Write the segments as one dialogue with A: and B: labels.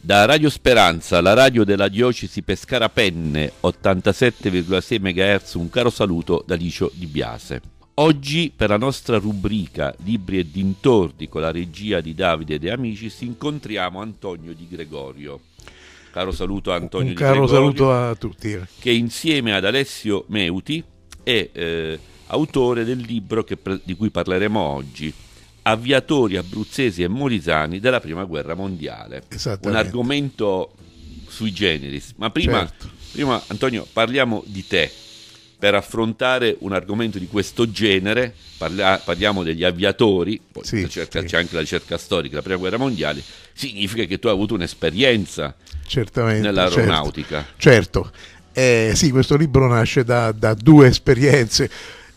A: Da Radio Speranza, la radio della diocesi Pescara Penne, 87,6 MHz, un caro saluto da Licio Di Biase. Oggi per la nostra rubrica Libri e dintorni con la regia di Davide De Amici si incontriamo Antonio Di Gregorio. Caro saluto a Antonio un Di caro Gregorio. saluto a tutti. Che insieme ad Alessio Meuti è eh, autore del libro che, di cui parleremo oggi, aviatori abruzzesi e molisani della prima guerra mondiale. Un argomento sui generis. Ma prima, certo. prima, Antonio, parliamo di te. Per affrontare un argomento di questo genere, parla- parliamo degli aviatori, poi sì, cerca, sì. c'è anche la ricerca storica, la prima guerra mondiale, significa che tu hai avuto un'esperienza Certamente, nell'aeronautica.
B: Certo, certo. Eh, sì, questo libro nasce da, da due esperienze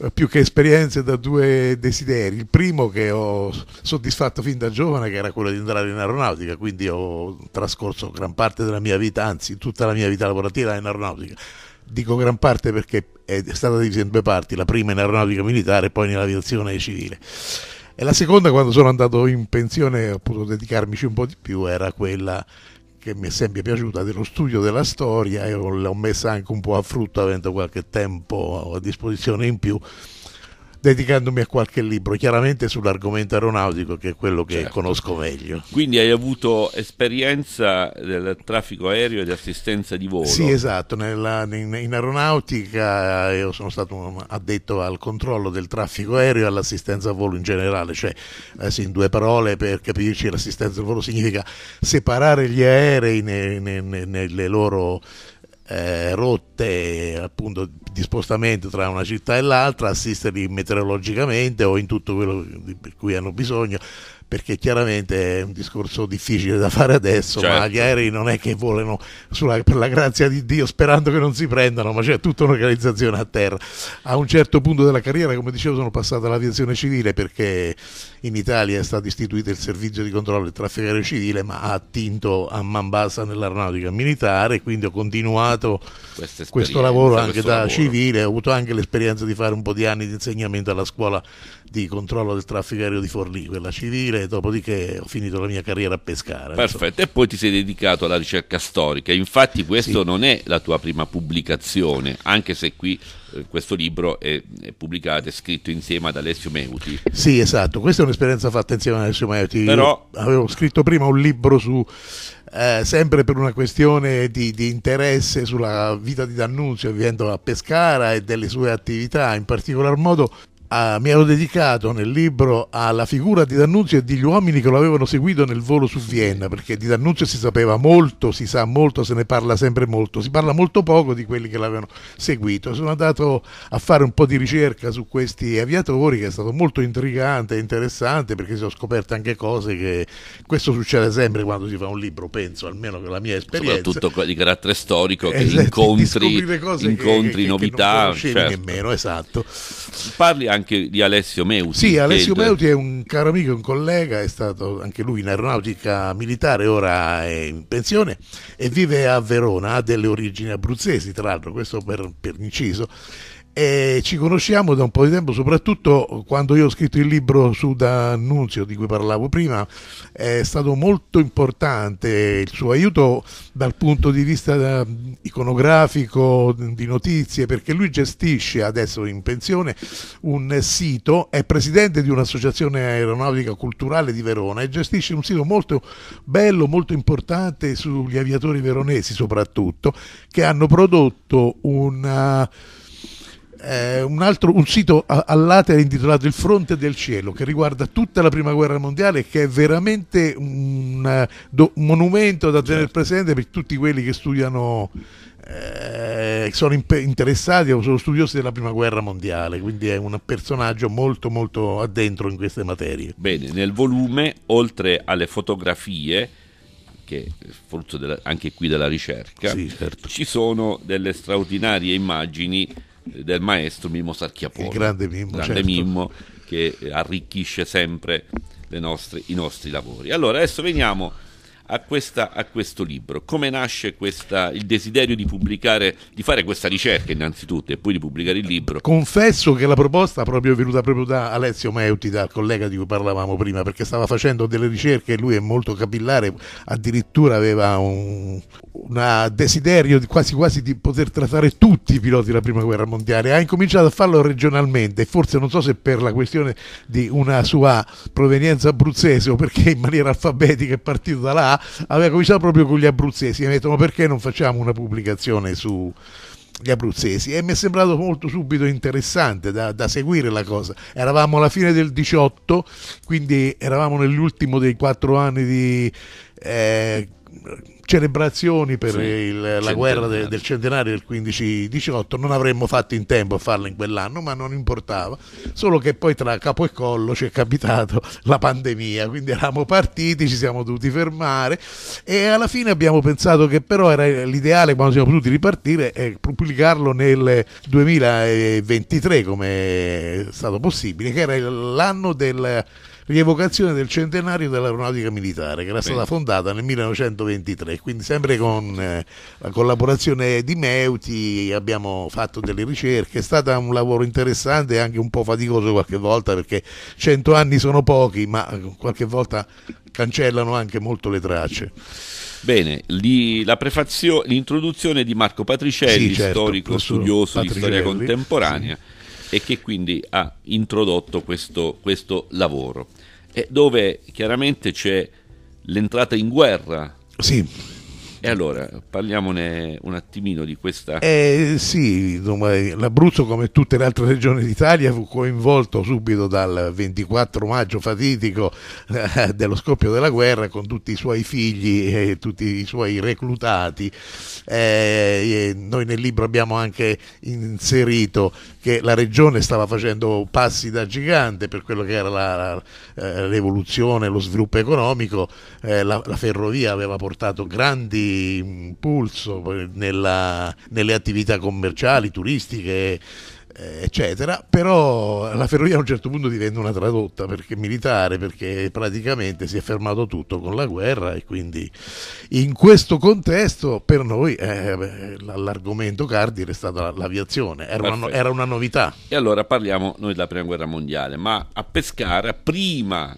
B: eh, più che esperienze da due desideri. Il primo che ho soddisfatto fin da giovane, che era quello di entrare in aeronautica, quindi ho trascorso gran parte della mia vita, anzi tutta la mia vita lavorativa in aeronautica. Dico gran parte perché è stata divisa in due parti, la prima in aeronautica militare e poi nell'aviazione civile. E la seconda, quando sono andato in pensione, ho potuto dedicarmici un po' di più, era quella che mi è sempre piaciuta dello studio della storia e l'ho messa anche un po' a frutto avendo qualche tempo a disposizione in più dedicandomi a qualche libro, chiaramente sull'argomento aeronautico che è quello che certo. conosco meglio.
A: Quindi hai avuto esperienza del traffico aereo e di assistenza di volo? Sì,
B: esatto, Nella, in, in, aeronautica eh, io sono stato addetto al controllo del traffico aereo e all'assistenza a volo in generale, cioè eh, in due parole per capirci l'assistenza al volo significa separare gli aerei ne, ne, ne, nelle loro eh, rotte appunto di spostamento tra una città e l'altra, assisterli meteorologicamente o in tutto quello di, cui hanno bisogno perché chiaramente è un discorso difficile da fare adesso, certo. ma gli aerei non è che volano sulla, per la grazia di Dio sperando che non si prendano, ma c'è tutta un'organizzazione a terra. A un certo punto della carriera, come dicevo, sono passato all'aviazione civile perché in Italia è stato istituito il servizio di controllo del traffico aereo civile, ma ha attinto a man bassa nell'aeronautica militare, quindi ho continuato questo lavoro anche questo da lavoro. civile, ho avuto anche l'esperienza di fare un po' di anni di insegnamento alla scuola di controllo del traffico aereo di Forlì, quella civile eh, dopodiché, ho finito la mia carriera a Pescara. Perfetto, insomma. e
A: poi ti sei dedicato alla ricerca storica, infatti questa sì. non è la tua prima pubblicazione, anche se qui eh, questo libro è, è, pubblicato e scritto insieme ad Alessio Meuti.
B: Sì, esatto, questa è un'esperienza fatta insieme ad Alessio Meuti. Però... avevo scritto prima un libro su... Eh, sempre per una questione di, di, interesse sulla vita di D'Annunzio vivendo a Pescara e delle sue attività, in particolar modo Uh, mi ero dedicato nel libro alla figura di D'Annunzio e degli uomini che lo avevano seguito nel volo su Vienna, perché di D'Annunzio si sapeva molto, si sa molto, se ne parla sempre molto, si parla molto poco di quelli che l'avevano seguito. Sono andato a fare un po' di ricerca su questi aviatori che è stato molto intrigante e interessante perché si sono scoperte anche cose che questo succede sempre quando si fa un libro,
A: penso, almeno che la mia esperienza. Soprattutto di carattere storico, esatto, che incontri, incontri che, che, novità. Che non conoscevi certo. nemmeno, esatto. Parli anche anche di Alessio Meuti. Sì, Alessio Meuti
B: è un caro amico, un collega, è stato anche lui in aeronautica militare, ora è in pensione e vive a Verona, ha delle origini abruzzesi, tra l'altro, questo per, per inciso. E ci conosciamo da un po' di tempo, soprattutto quando io ho scritto il libro su D'Annunzio di cui parlavo prima, è stato molto importante il suo aiuto dal punto di vista eh, iconografico, di notizie, perché lui gestisce adesso in pensione un sito, è presidente di un'associazione aeronautica culturale di Verona e gestisce un sito molto bello, molto importante sugli aviatori veronesi soprattutto, che hanno prodotto una eh, un, altro, un sito all'atere intitolato Il fronte del cielo che riguarda tutta la prima guerra mondiale e che è veramente un, eh, un monumento da tenere certo. presente per tutti quelli che studiano eh, sono interessati o sono studiosi della prima guerra
A: mondiale quindi è un personaggio molto molto addentro in queste materie bene nel volume oltre alle fotografie che frutto della, anche qui della ricerca sì, certo. ci sono delle straordinarie immagini del maestro Mimmo Sarchiapoli. Il grande Mimmo. Grande certo. Mimmo che arricchisce sempre nostre, i nostri lavori. Allora, adesso veniamo a, questa, a questo libro. Come nasce questa, il desiderio di pubblicare, di fare questa ricerca innanzitutto e poi di pubblicare il libro?
B: Confesso che la proposta è venuta proprio da Alessio Meuti, dal collega di cui parlavamo prima, perché stava facendo delle ricerche e lui è molto capillare, addirittura aveva un, un eh, desiderio di quasi quasi di poter trattare tutti i piloti della prima guerra mondiale, ha incominciato a farlo regionalmente, forse non so se per la questione di una sua provenienza abruzzese o perché in maniera alfabetica è partito da là, aveva cominciato proprio con gli abruzzesi, e mi ha detto ma perché non facciamo una pubblicazione su, gli abruzzesi e mi è sembrato molto subito interessante da, da, seguire la cosa. Eravamo alla fine del 18, quindi eravamo nell'ultimo dei quattro anni di eh, celebrazioni per sì, il, la guerra de, del centenario del 15-18 non avremmo fatto in tempo a farla in quell'anno ma non importava solo che poi tra capo e collo ci è capitato la pandemia quindi eravamo partiti ci siamo dovuti fermare e alla fine abbiamo pensato che però era l'ideale quando siamo potuti ripartire è pubblicarlo nel 2023 come è stato possibile che era l'anno del rievocazione del centenario dell'aeronautica militare che era stata Bene. fondata nel 1923, quindi sempre con eh, la collaborazione di Meuti abbiamo fatto delle ricerche, è stato un lavoro interessante e anche un po' faticoso qualche volta perché 100 anni sono pochi, ma qualche volta cancellano anche molto le tracce.
A: Bene, li, l'introduzione di Marco Patricelli, sì, certo, storico studioso di storia contemporanea. Sì e che quindi ha introdotto questo, questo lavoro, e dove chiaramente c'è l'entrata in guerra. Sì. E allora parliamone un attimino di questa.
B: Eh, sì, l'Abruzzo, come tutte le altre regioni d'Italia, fu coinvolto subito dal 24 maggio fatidico eh, dello scoppio della guerra con tutti i suoi figli e tutti i suoi reclutati. Eh, noi nel libro abbiamo anche inserito che la regione stava facendo passi da gigante per quello che era eh, l'evoluzione, lo sviluppo economico, eh, la, la, ferrovia aveva portato grandi impulso nella, nelle attività commerciali, turistiche, eh, eccetera, però la ferrovia a un certo punto diventa una tradotta perché militare, perché praticamente si è fermato tutto con la guerra e quindi in questo contesto per noi eh, l'argomento
A: cardi è stata l'aviazione, era una, era una novità. E allora parliamo noi della Prima Guerra Mondiale, ma a Pescara prima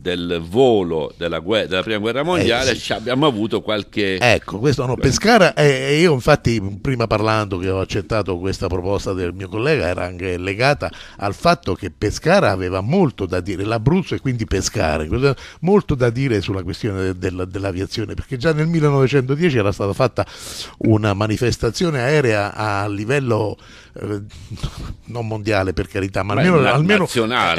A: del volo della, guerra, della, prima guerra eh, mondiale eh, sì. abbiamo avuto qualche ecco
B: questo no, Pescara eh, e io infatti prima parlando che ho accettato questa proposta del mio collega era anche legata al fatto che Pescara aveva molto da dire l'Abruzzo e quindi Pescara molto da dire sulla questione della, dell'aviazione perché già nel 1910 era stata fatta una manifestazione aerea a livello eh, non mondiale per carità, ma, ma almeno, almeno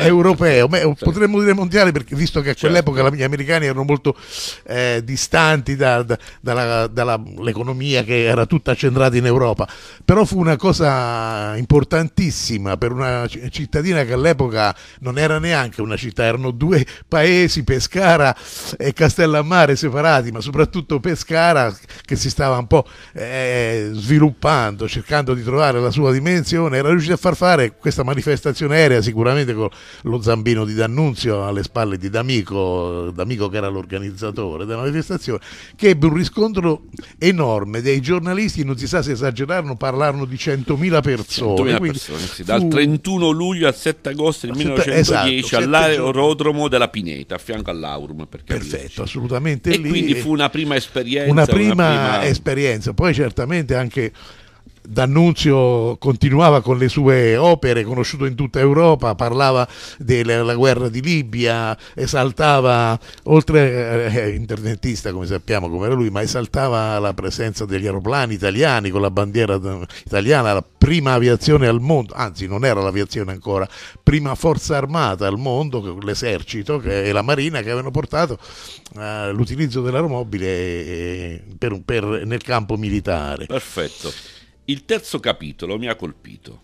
B: europeo, ma, certo. potremmo dire mondiale perché visto che a certo. quell'epoca certo. gli americani erano molto eh, distanti da, da, dall'economia che era tutta centrata in Europa, però fu una cosa importantissima per una cittadina che all'epoca non era neanche una città, erano due paesi, Pescara e Castellammare separati, ma soprattutto Pescara che si stava un po' eh, sviluppando, cercando di trovare la sua dimensione dimensione, era riuscito a far fare questa manifestazione aerea sicuramente con lo zambino di D'Annunzio alle spalle di D'Amico, D'Amico che era l'organizzatore della manifestazione, che ebbe un riscontro enorme dei giornalisti, non si sa se esagerarono, parlarono di 100.000 persone. 100.000 persone sì, dal fu...
A: 31 luglio al 7 agosto del 1910 esatto, all'aerodromo della Pineta, a fianco all'Aurum. Perfetto, assolutamente. E lì, quindi fu una prima esperienza. Una prima, una prima... esperienza,
B: poi certamente anche D'Annunzio continuava con le sue opere, conosciuto in tutta Europa, parlava della guerra di Libia, esaltava, oltre eh, eh internetista come sappiamo come era lui, ma esaltava la presenza degli aeroplani italiani con la bandiera eh, italiana, la prima aviazione al mondo, anzi non era l'aviazione ancora, prima forza armata al mondo, l'esercito e la marina che avevano portato eh, l'utilizzo dell'aeromobile eh,
A: per, per, nel campo militare. Perfetto. Il terzo capitolo mi ha colpito.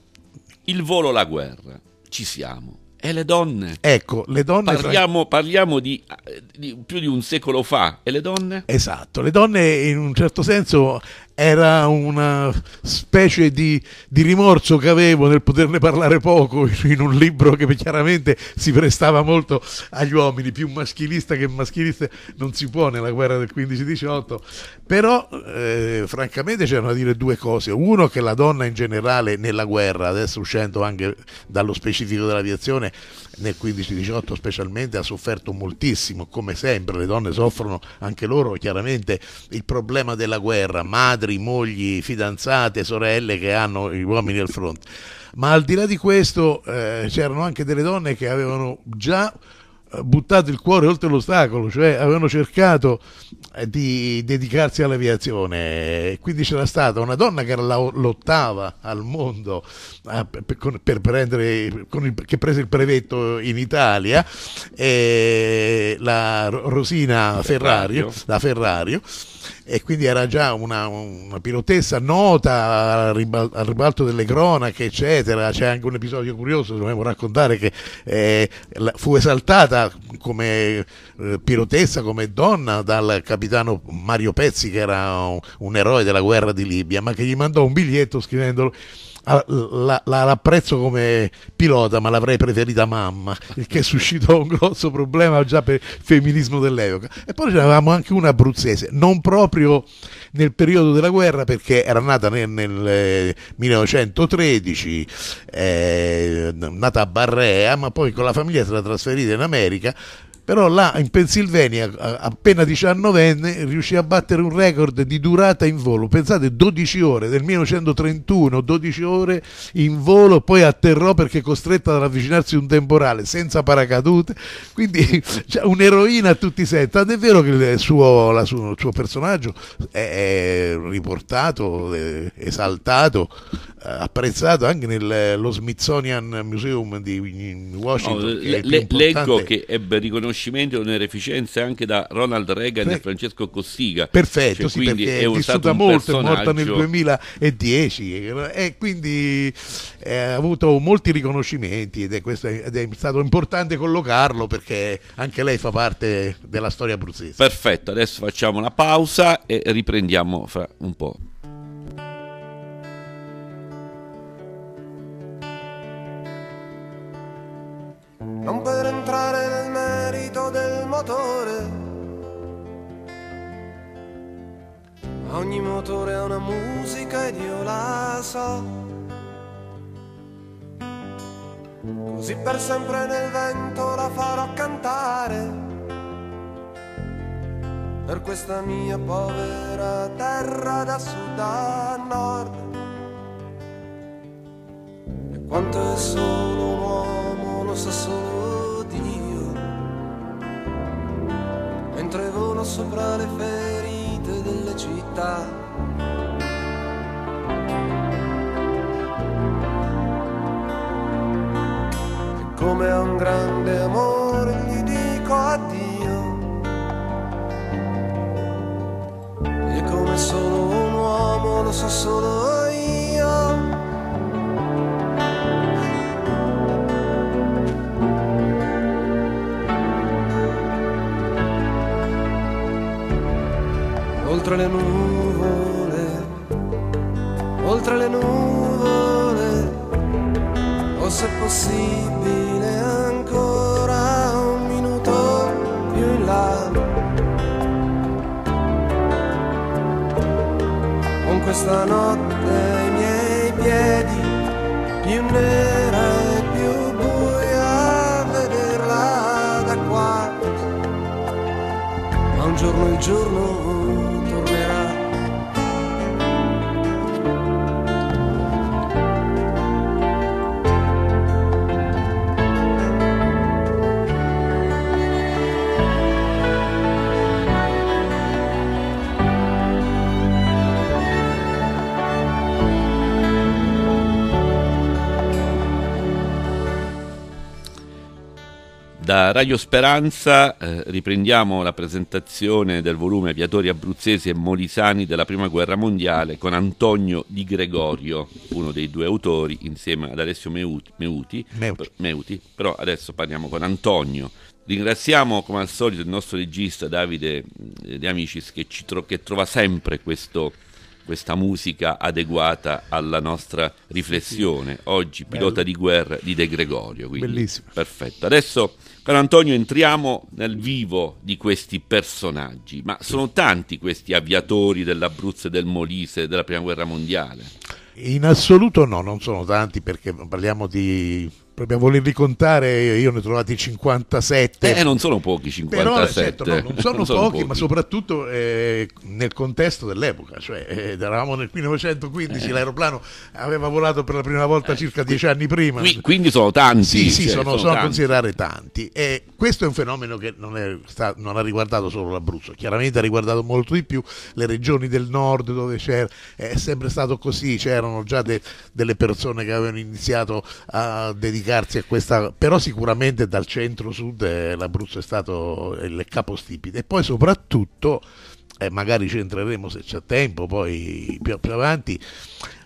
A: Il volo alla guerra. Ci siamo. E le donne? Ecco,
B: le donne... Parliamo,
A: parliamo di, eh, di, più di un secolo fa. E le donne? Esatto,
B: le donne in un certo senso era una specie di, di, rimorso che avevo nel poterne parlare poco in un libro che chiaramente si prestava molto agli uomini, più maschilista che maschilista non si può nella guerra del 15-18, però eh, francamente c'erano da dire due cose, uno che la donna in generale nella guerra, adesso uscendo anche dallo specifico dell'aviazione, nel 15-18 specialmente ha sofferto moltissimo, come sempre le donne soffrono anche loro chiaramente il problema della guerra, madri, mogli, fidanzate, sorelle che hanno gli uomini al fronte. Ma al di là di questo eh, c'erano anche delle donne che avevano già buttato il cuore oltre l'ostacolo, cioè avevano cercato eh, di dedicarsi all'aviazione. Quindi c'era stata una donna che era lottava al mondo ah, per prendere, che prese il brevetto in Italia, eh, la Rosina Ferrario, la Ferrario e quindi era già una, una pilotessa nota al, ribalto delle cronache, eccetera. C'è anche un episodio curioso, dobbiamo raccontare, che eh, fu esaltata come eh, pilotessa, come donna dal capitano Mario Pezzi, che era un, un eroe della guerra di Libia, ma che gli mandò un biglietto scrivendolo Ah, la, la, l'apprezzo come pilota, ma l'avrei preferita mamma, il che suscitò un grosso problema già per il femminismo dell'epoca. E poi ce n'avevamo anche una abruzzese, non proprio nel periodo della guerra, perché era nata nel, nel 1913, eh, eh nata a Barrea, ma poi con la famiglia si era trasferita in America però là in Pennsylvania appena 19enne riuscì a battere un record di durata in volo pensate 12 ore del 1931 12 ore in volo poi atterrò perché costretta ad avvicinarsi un temporale senza paracadute quindi cioè, un'eroina a tutti i sensi è vero che il suo, la, il suo personaggio è riportato è esaltato eh, apprezzato anche nello Smithsonian Museum di Washington no, le, le, leggo
A: che ebbe riconosciuto riconoscimento e un'ereficenza anche da Ronald Reagan Perfetto. e Francesco Cossiga. Perfetto, cioè, sì, perché è, è vissuta molto, è morta nel
B: 2010 e quindi eh, ha avuto molti riconoscimenti ed è, questo, ed è, stato importante collocarlo perché anche lei fa parte della storia abruzzese.
A: Perfetto, adesso facciamo una pausa e riprendiamo fra un po'.
C: per sempre nel vento la farò cantare per questa mia povera terra da sud a nord. E quanto è solo un uomo lo sa solo Dio, mentre volo sopra le ferite delle città. come a un grande amore gli dico addio e come sono un uomo lo so solo io oltre le nuvole oltre le nuvole o se possibile questa notte i miei piedi più nera e più buia vederla da qua. Ma un giorno il giorno
A: Da Radio Speranza eh, riprendiamo la presentazione del volume Aviatori abruzzesi e molisani della Prima Guerra Mondiale con Antonio Di Gregorio, uno dei due autori, insieme ad Alessio Meuti. Meuti, Meuti. Meuti però adesso parliamo con Antonio. Ringraziamo come al solito il nostro regista Davide eh, De Amicis che, tro- che trova sempre questo questa musica adeguata alla nostra riflessione. Oggi pilota Bello. di guerra di De Gregorio. Quindi. Bellissimo. Perfetto. Adesso, caro Antonio, entriamo nel vivo di questi personaggi, ma sono tanti questi aviatori dell'Abruzzo e del Molise della Prima Guerra Mondiale.
B: In assoluto no, non sono tanti perché parliamo
A: di
B: dobbiamo volerli contare, io ne ho trovati 57.
A: Eh, eh, non sono pochi 57.
B: Però, certo, no, non sono, non sono pochi, pochi, ma soprattutto eh, nel contesto dell'epoca, cioè eh, eravamo nel 1915, eh. l'aeroplano aveva volato per la prima volta eh, circa dieci anni prima. Qui, quindi sono tanti. Sì, sì cioè, sono, sono, sono a considerare tanti. E questo è un fenomeno che non, è, sta, non, ha riguardato solo l'Abruzzo, chiaramente ha riguardato molto di più le regioni del nord dove c'era, è sempre stato così, c'erano già de, delle persone che avevano iniziato a dedicare legarsi a questa, però sicuramente dal centro-sud eh, l'Abruzzo è stato il capostipite e poi soprattutto, eh, magari ci entreremo se c'è tempo, poi più, più avanti,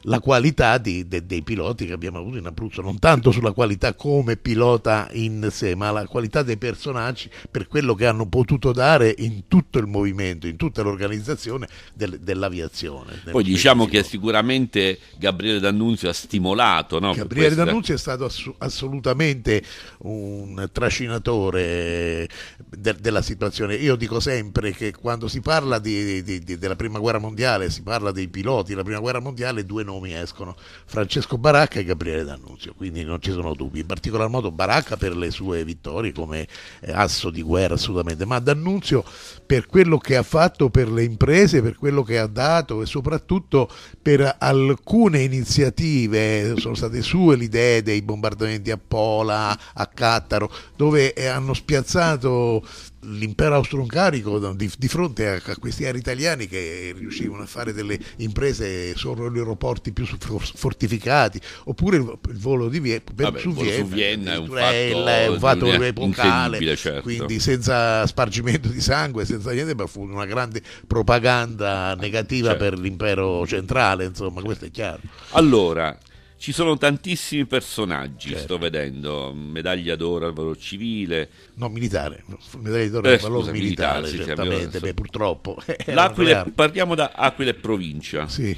B: la qualità di, de, dei piloti che abbiamo avuto in Abruzzo, non tanto sulla qualità come pilota in sé, ma la qualità dei personaggi per quello che hanno potuto dare in tutto il movimento, in tutta l'organizzazione
A: del, dell'aviazione. Poi diciamo che sicuramente Gabriele D'Annunzio ha stimolato. No, Gabriele questa... D'Annunzio
B: è stato ass- assolutamente un trascinatore de- della situazione. Io dico sempre che quando si parla di, di, della prima guerra mondiale, si parla dei piloti, la prima guerra mondiale, due nomi nomi escono, Francesco Baracca e Gabriele D'Annunzio, quindi non ci sono dubbi, in particolar modo Baracca per le sue vittorie come eh, asso di guerra assolutamente, ma D'Annunzio per quello che ha fatto per le imprese, per quello che ha dato e soprattutto per alcune iniziative, sono state sue le idee dei bombardamenti a Pola, a Cattaro, dove hanno spiazzato l'impero austro-ungarico di, di, fronte a, a, questi aerei italiani che riuscivano a fare delle imprese solo agli aeroporti più fortificati, oppure il, il volo di Vie- Vabbè, su, Vienna, su Vienna è un fatto, è un fatto epocale, certo. quindi senza spargimento di sangue, senza niente, ma fu una grande propaganda
A: negativa certo. per l'impero centrale, insomma, questo è chiaro. Allora, ci sono tantissimi personaggi, certo. sto vedendo, medaglia d'oro al valor civile. No, militare, medaglia d'oro al valore eh, scusa, militare, militare certamente, beh, purtroppo. L'Aquile, partiamo da Aquila e Provincia. Sì.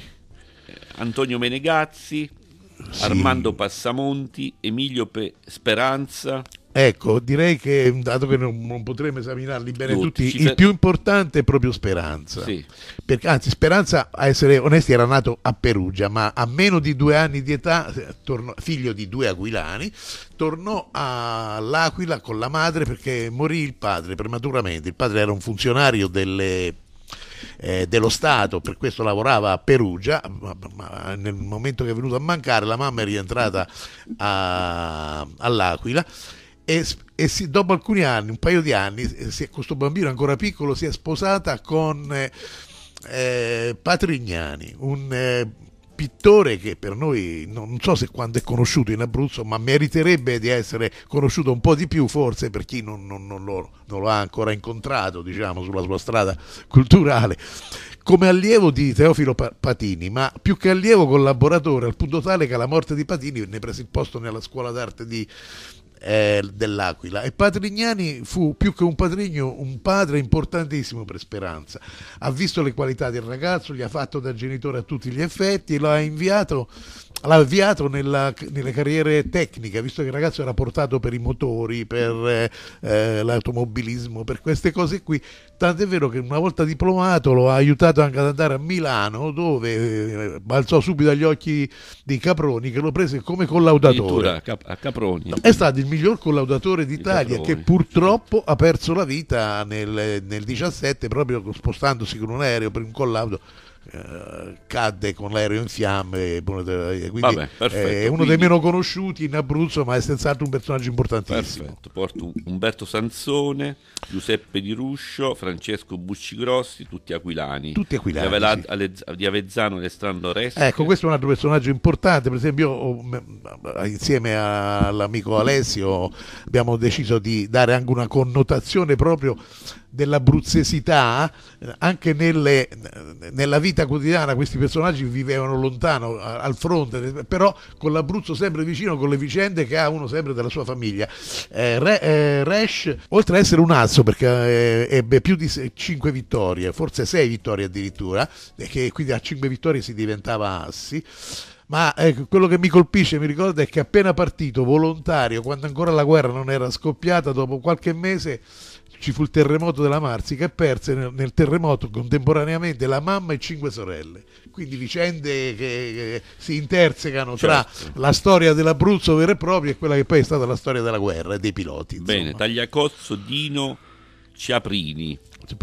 A: Antonio Menegazzi, sì. Armando Passamonti, Emilio Pe- Speranza,
B: Ecco, direi che mm, dato che non,
A: non potremo esaminarli bene tutti, tutti il più
B: importante è proprio Speranza. Sì. Perché, anzi, Speranza, a essere onesti, era nato a Perugia, ma a meno di due anni di età, eh, tornò, figlio di due aquilani, tornò all'Aquila con la madre perché morì il padre prematuramente. Il padre era un funzionario delle eh, dello Stato, per questo lavorava a Perugia, ma, ma, nel momento che è venuto a mancare la mamma è rientrata a, all'Aquila e, e si, dopo alcuni anni, un paio di anni, eh, si, questo bambino ancora piccolo si è sposata con eh, eh Patrignani, un eh, pittore che per noi non so se quando è conosciuto in Abruzzo, ma meriterebbe di essere conosciuto un po' di più forse per chi non, non, non, lo, non lo, ha ancora incontrato diciamo, sulla sua strada culturale. Come allievo di Teofilo Patini, ma più che allievo collaboratore, al punto tale che alla morte di Patini venne preso il posto nella scuola d'arte di, eh, dell'Aquila e Patrignani fu più che un patrigno un padre importantissimo per Speranza ha visto le qualità del ragazzo gli ha fatto da genitore a tutti gli effetti e lo ha inviato l'ha avviato nella, nelle carriere tecniche, visto che il ragazzo era portato per i motori, per eh, eh, l'automobilismo, per queste cose qui. Tant'è vero che una volta diplomato lo ha aiutato anche ad andare a Milano, dove eh, balzò subito agli occhi di Caproni, che lo prese
C: come collaudatore. A, Cap- a Caproni. È stato il miglior collaudatore d'Italia che
B: purtroppo ha perso la vita nel, nel 17 proprio spostandosi con un aereo per un collaudo eh, cadde con l'aereo in fiamme quindi Vabbè, eh, è uno quindi... dei meno conosciuti in Abruzzo ma è senz'altro un personaggio importantissimo
A: perfetto. porto Umberto Sanzone Giuseppe Di Ruscio Francesco Buccigrossi tutti aquilani tutti aquilani di, Avela- sì. Ale- di Avezzano Alessandro Resta ecco
B: questo è un altro personaggio importante per esempio oh, insieme all'amico
A: Alessio
B: abbiamo deciso di dare anche una connotazione proprio dell'abruzzesità, anche nelle, nella vita quotidiana questi personaggi vivevano lontano, al fronte, però con l'Abruzzo sempre vicino, con le vicende che ha uno sempre della sua famiglia. Eh, Re, eh, Resch, oltre ad essere un asso, perché eh, ebbe più di 5 vittorie, forse 6 vittorie addirittura, e quindi a 5 vittorie si diventava assi, ma eh, quello che mi colpisce, mi ricorda, è che appena partito volontario, quando ancora la guerra non era scoppiata, dopo qualche mese ci fu il terremoto della Marsica e perse nel, nel, terremoto contemporaneamente la mamma e cinque sorelle. Quindi vicende che, che si intersecano certo. tra la storia dell'Abruzzo vera e propria e quella che poi è stata la storia della guerra e dei piloti.
A: Insomma. Bene, Tagliacozzo, Dino Ciaprini. sì.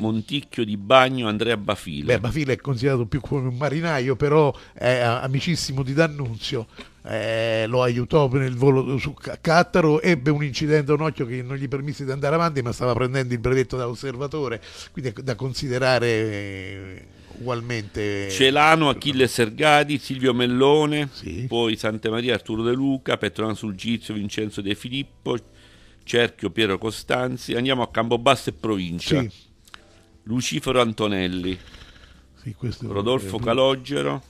A: Monticchio di Bagno, Andrea Bafile. Beh, Bafile
B: è considerato più come un marinaio, però è eh, amicissimo di D'Annunzio. Eh, lo aiutò nel volo su Cattaro, ebbe un incidente a un occhio che non gli permise di andare avanti, ma stava prendendo il brevetto da osservatore, quindi è da considerare eh, ugualmente.
A: Celano, Achille Sergadi, Silvio Mellone, sì. poi Santa Maria, Arturo De Luca, Petrona Sulgizio, Vincenzo De Filippo, Cerchio Piero Costanzi, andiamo a Campobasso e Provincia. Sì. Lucifero Antonelli, sì, Rodolfo eh, Calogero.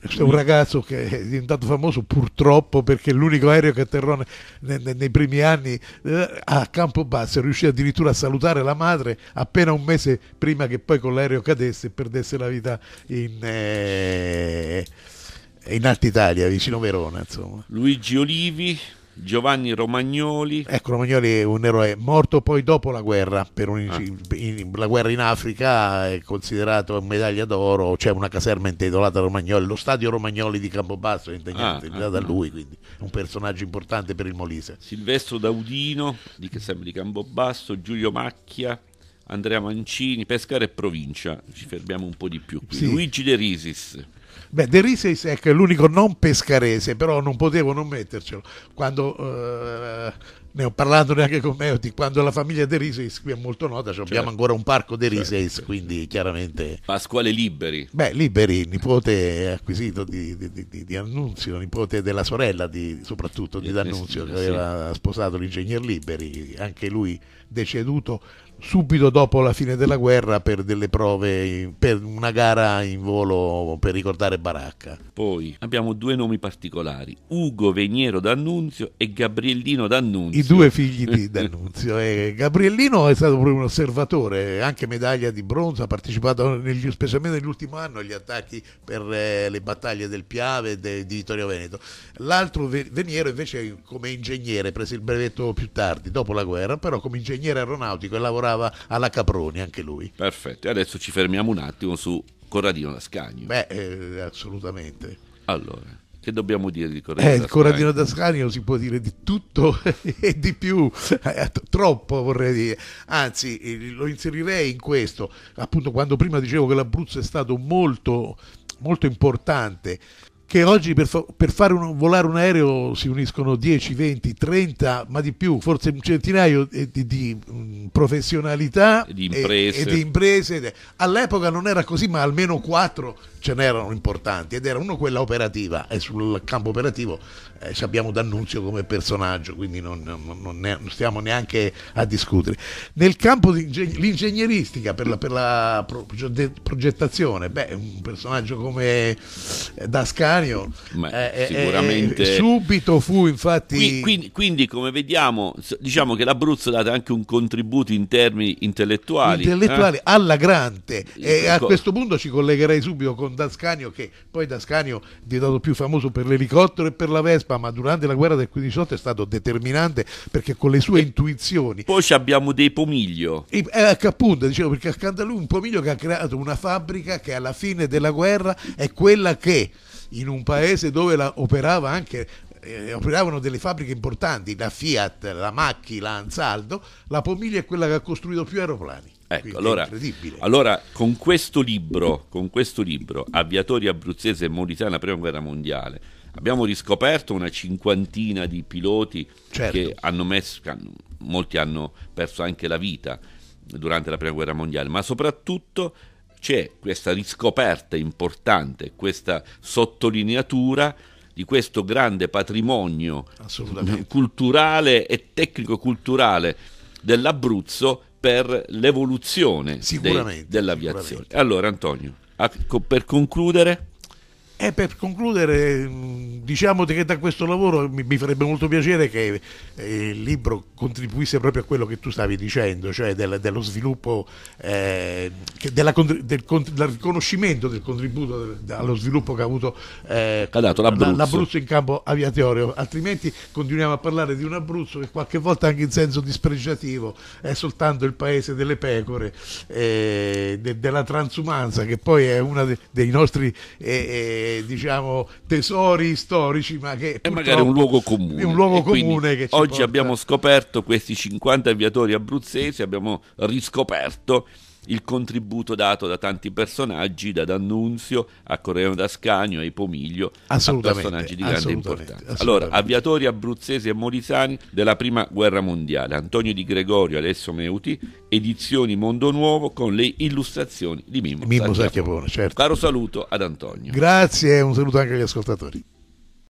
B: Questo è un ragazzo che è diventato famoso purtroppo perché l'unico aereo che atterrò nei, nei, nei primi anni eh, a Campobasso è riuscito addirittura a salutare la madre appena un mese prima che poi con l'aereo cadesse e perdesse la vita in, eh, in Alta Italia, vicino Verona.
A: Insomma. Luigi Olivi, Giovanni Romagnoli.
B: Ecco, Romagnoli è un eroe morto poi dopo la guerra, per un, ah. in,
A: la guerra in Africa è considerato
B: un medaglia d'oro, c'è cioè una caserma intitolata Romagnoli, lo stadio Romagnoli di Campobasso è intitolato ah, ah, ah, a lui,
A: quindi un personaggio importante per il Molise. Silvestro Daudino, di, sempre di Campobasso, Giulio Macchia. Andrea Mancini, Pescara e Provincia, ci fermiamo un po' di più qui. Sì. Luigi De Risis,
B: Beh, De Riseis ecco, è l'unico non pescarese, però non potevo non mettercelo. Quando eh, ne ho parlato neanche con Meuti, quando la famiglia De Riseis qui è molto nota, cioè certo. abbiamo ancora un parco De Riseis, certo. quindi chiaramente...
A: Pasquale Liberi.
B: Beh, Liberi, nipote acquisito di, di, di, di Annunzio, nipote della sorella soprattutto di eh, eh, D'Annunzio, che aveva sposato l'ingegner Liberi, anche lui deceduto subito dopo la fine della guerra per delle prove,
A: per una gara in volo per ricordare Baracca. Poi abbiamo due nomi particolari, Ugo Veniero D'Annunzio e Gabriellino D'Annunzio. I due figli di D'Annunzio.
B: Eh, Gabriellino è stato proprio un osservatore, anche medaglia di bronzo, ha partecipato negli, specialmente nell'ultimo anno agli attacchi per eh, le battaglie del Piave e di Vittorio Veneto. L'altro Veniero invece come ingegnere, prese il brevetto più tardi, dopo la guerra, però come ingegnere aeronautico e lavorava
A: alla Caproni anche lui. Perfetto, e adesso ci fermiamo un attimo su Corradino da Scagno. Beh, eh, assolutamente. Allora, che dobbiamo dire di eh, Corradino eh, da
B: Scagno? Corradino da si può dire di tutto e di più, eh, troppo vorrei dire. Anzi, lo inserirei in questo, appunto quando prima dicevo che l'Abruzzo è stato molto molto importante che oggi per, fa per fare un, volare un aereo si uniscono 10, 20, 30, ma di più, forse un centinaio di, di, di mm, professionalità di imprese. E, e di imprese. All'epoca non era così, ma almeno 4 ce n'erano importanti ed era uno quella operativa e sul campo operativo eh, abbiamo D'Annunzio come personaggio, quindi non, non, non, ne, stiamo neanche a discutere. Nel campo dell'ingegneristica per la, per la pro, progettazione, beh, un personaggio come eh, Dascanio eh, eh, sicuramente... Eh, subito fu infatti...
A: Quindi, quindi, come vediamo, diciamo che l'Abruzzo ha dato anche un contributo in termini intellettuali. Intellettuali, eh? alla grande. E a ecco. questo
B: punto ci collegherei subito con Dascanio, che poi Dascanio è diventato più famoso per l'elicottero e per la Vespa Vespa, ma durante la guerra del 15 è stato determinante perché con le sue e intuizioni. Poi
A: abbiamo dei pomiglio.
B: E, eh, ecco, appunto, dicevo, perché accanto a lui un pomiglio che ha creato una fabbrica che alla fine della guerra è quella che in un paese dove la operava anche eh, operavano delle fabbriche importanti, la Fiat, la Macchi, la Ansaldo, la Pomiglia è quella che ha costruito più aeroplani.
A: Ecco, allora, allora con, questo libro, con questo libro, Avviatori abruzzese e Mauritana Prima Guerra Mondiale, abbiamo riscoperto una cinquantina di piloti certo. che hanno messo, molti hanno perso anche la vita durante la prima guerra mondiale, ma soprattutto c'è questa riscoperta importante, questa sottolineatura di questo grande patrimonio culturale e tecnico-culturale dell'Abruzzo per l'evoluzione dei, dell'aviazione. Allora Antonio, a, co, per concludere...
B: E per concludere, mm, diciamo che da questo lavoro mi, mi farebbe molto piacere che eh, il libro contribuisse proprio a quello che tu stavi dicendo, cioè del, dello sviluppo, eh, della, del, del, riconoscimento del contributo del, allo sviluppo che ha avuto eh, l'Abruzzo. l'Abruzzo. in campo aviatorio, altrimenti continuiamo a parlare di un Abruzzo che qualche volta anche in senso dispregiativo è soltanto il paese delle pecore, eh, de, della transumanza che poi è uno de, dei nostri... Eh, eh diciamo, tesori storici, ma che è magari un luogo comune. Un luogo comune oggi porta. abbiamo
A: scoperto questi 50 aviatori abruzzesi, abbiamo riscoperto il contributo dato da tanti personaggi, da D'Annunzio a Correo d'Ascanio, ai Ipomiglio, a personaggi di grande importanza. Allora, avviatori abruzzesi e molisani della prima guerra mondiale, Antonio Di Gregorio, Alessio Meuti, edizioni Mondo Nuovo con le illustrazioni di Mimmo, Mimmo Sacchiapone. Certo. Caro saluto ad Antonio.
B: Grazie e un saluto anche agli ascoltatori.